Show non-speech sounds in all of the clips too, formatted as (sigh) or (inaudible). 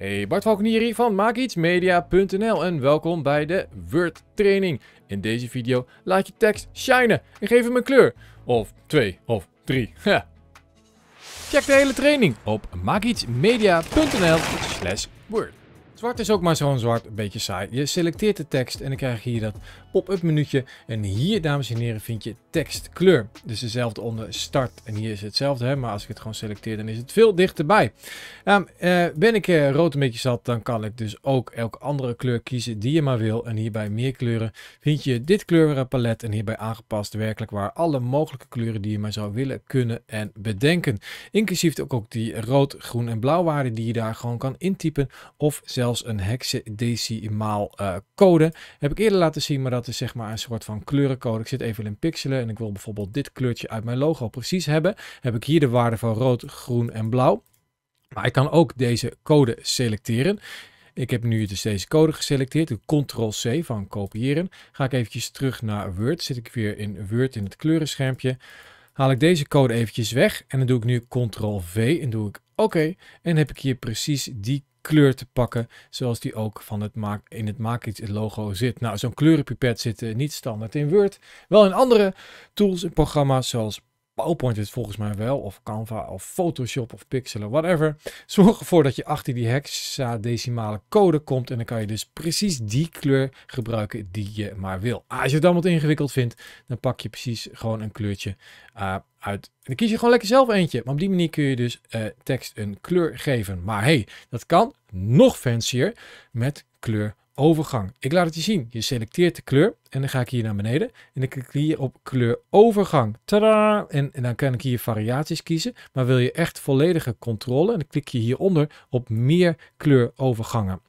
Hey, Bart hier van maakietsmedia.nl en welkom bij de Word training. In deze video laat je tekst shinen en geef hem een kleur. Of twee, of drie. Ja. (laughs) Check de hele training op maakietsmedia.nl slash Word. Zwart is ook maar zo'n zwart, een beetje saai. Je selecteert de tekst en dan krijg je hier dat pop-up menuetje En hier, dames en heren, vind je tekstkleur. Dus dezelfde onder start. En hier is hetzelfde, hè? maar als ik het gewoon selecteer, dan is het veel dichterbij. Ehm, eh, ben ik eh, rood een beetje zat, dan kan ik dus ook elke andere kleur kiezen die je maar wil. En hierbij meer kleuren vind je dit kleurenpalet. En hierbij aangepast werkelijk waar alle mogelijke kleuren die je maar zou willen, kunnen en bedenken. Inclusief ook, ook die rood, groen en blauw waarden die je daar gewoon kan intypen. Of zelf zelfs een hexadecimaal uh, eh, code. Heb ik eerder laten zien, maar dat is zeg maar een soort van kleurencode. Ik zit even in pixelen en ik wil bijvoorbeeld dit kleurtje uit mijn logo precies hebben. Heb ik hier de waarde van rood, groen en blauw. Maar ik kan ook deze code selecteren. Ik heb nu dus deze code geselecteerd. De Ctrl-C van kopiëren. Ga ik eventjes terug naar Word. Zit ik weer in Word in het kleurenschermpje. Haal ik deze code eventjes weg. En dan doe ik nu Ctrl-V en doe ik oké. En heb ik hier precies die kleur te pakken, zoals die ook van het maak, in het Maak iets het logo zit. Nou, zo'n kleurenpipet zit eh, niet standaard in Word, wel in andere tools en programma's zoals PowerPoint is volgens mij wel, of Canva, of Photoshop, of Pixel, whatever. Zorg ervoor dat je achter die hexadecimale code komt en dan kan je dus precies die kleur gebruiken die je maar wil. Ah, als je het dan wat ingewikkeld vindt, dan pak je precies gewoon een kleurtje eh, uit. En dan kies je gewoon lekker zelf eentje. Maar op die manier kun je dus eh, tekst een kleur geven. Maar hey, dat kan nog fancier met kleur overgang. Ik laat het je zien. Je selecteert de kleur en dan ga ik hier naar beneden. En dan klik hier op kleur overgang. Tadaa! En, en, dan kan ik hier variaties kiezen. Maar wil je echt volledige controle, dan klik je hieronder op meer kleurovergangen.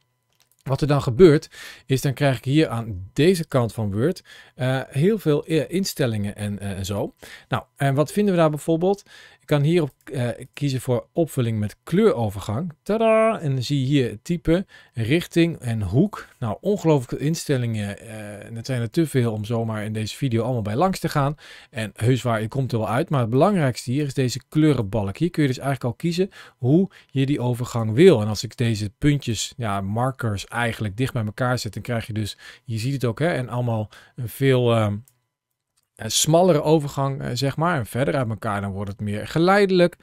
Wat er dan gebeurt, is dan krijg ik hier aan deze kant van Word eh, heel veel eh, instellingen en, eh, en zo. Nou, en wat vinden we daar bijvoorbeeld? kan hierop uh, kiezen voor opvulling met kleurovergang. Tada! En dan zie je hier type, richting en hoek. Nou, ongelooflijke instellingen. Uh, het zijn er te veel om zomaar in deze video allemaal bij langs te gaan. En heus waar, je komt er wel uit. Maar het belangrijkste hier is deze kleurenbalk. Hier kun je dus eigenlijk al kiezen hoe je die overgang wil. En als ik deze puntjes, ja, markers eigenlijk dicht bij elkaar zet, dan krijg je dus, je ziet het ook, hè, en allemaal veel... Ehm, een smallere overgang, eh, zeg maar. En verder uit elkaar, dan wordt het meer geleidelijk.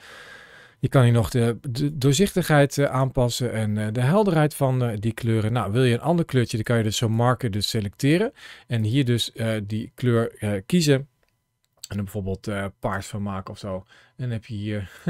Je kan hier nog de, doorzichtigheid eh, aanpassen en eh, de helderheid van die kleuren. Nou, wil je een ander kleurtje, dan kan je dus zo'n marker dus selecteren. En hier dus die kleur kiezen. En er bijvoorbeeld uh, paars van maken of zo. En dan heb je hier (laughs)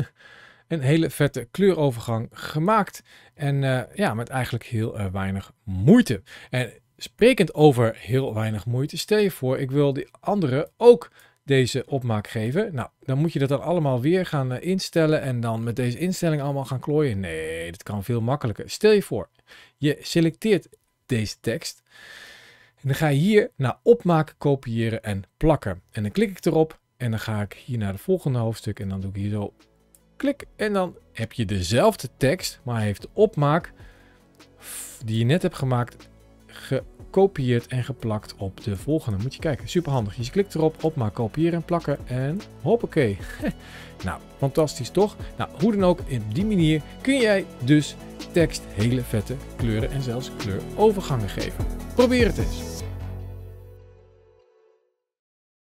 een hele vette kleurovergang gemaakt. En ja, met eigenlijk heel weinig moeite. En sprekend over heel weinig moeite. Stel je voor, ik wil die andere ook deze opmaak geven. Nou, dan moet je dat dan allemaal weer gaan eh, instellen en dan met deze instelling allemaal gaan klooien. Nee, dat kan veel makkelijker. Stel je voor, je selecteert deze tekst. En dan ga je hier naar opmaak, kopiëren en plakken. En dan klik ik erop en dan ga ik hier naar het volgende hoofdstuk en dan doe ik hier zo klik. En dan heb je dezelfde tekst, maar hij heeft de opmaak die je net hebt gemaakt gekopieerd en geplakt op de volgende. Moet je kijken, super handig. Je klikt erop, op maar kopiëren en plakken en hoppakee. (laughs) nou, fantastisch toch? Nou, hoe dan ook, op die manier kun jij dus tekst hele vette kleuren en zelfs kleurovergangen geven. Probeer het eens.